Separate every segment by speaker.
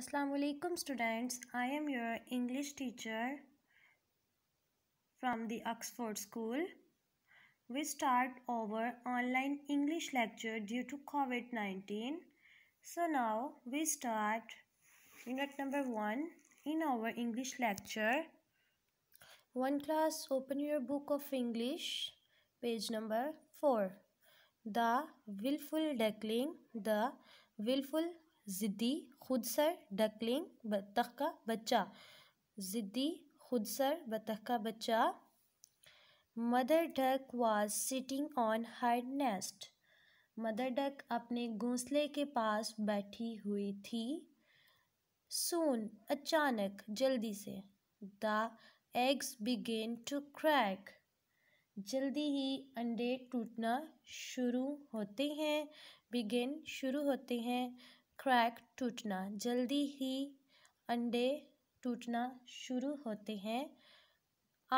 Speaker 1: Assalamualaikum students, I am your English teacher from the Oxford School. We start our online English lecture due to COVID-19. So now we start unit number 1 in our English lecture. One class, open your book of English, page number 4. The willful Duckling, the willful ज़िद्दी Khudsar duckling बतख का बच्चा ज़िद्दी खुदसर बतख का बच्चा mother duck was sitting on her nest mother duck अपने घोंसले के पास बैठी हुई थी सून अचानक जल्दी से the eggs began to crack जल्दी ही अंडे टूटना शुरू होते हैं बिगेन शुरू होते हैं क्रैक टूटना जल्दी ही अंडे टूटना शुरू होते हैं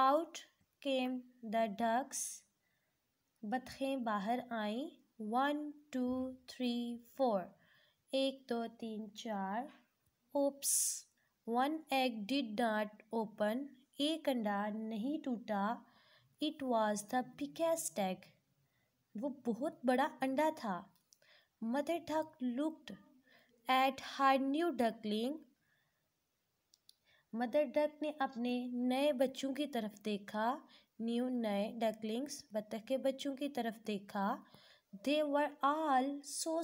Speaker 1: आउट केम द डक्स बतखें बाहर आई वन टू थ्री फोर एक दो तीन चार oops one egg did not open एक अंडा नहीं टूटा it was the biggest egg वो बहुत बड़ा अंडा था mother duck looked at her new duckling mother duck ने अपने नए बच्चों की तरफ देखा न्यू नए डकलिंग्स बत्तख के बच्चों की तरफ देखा दे वर आल सो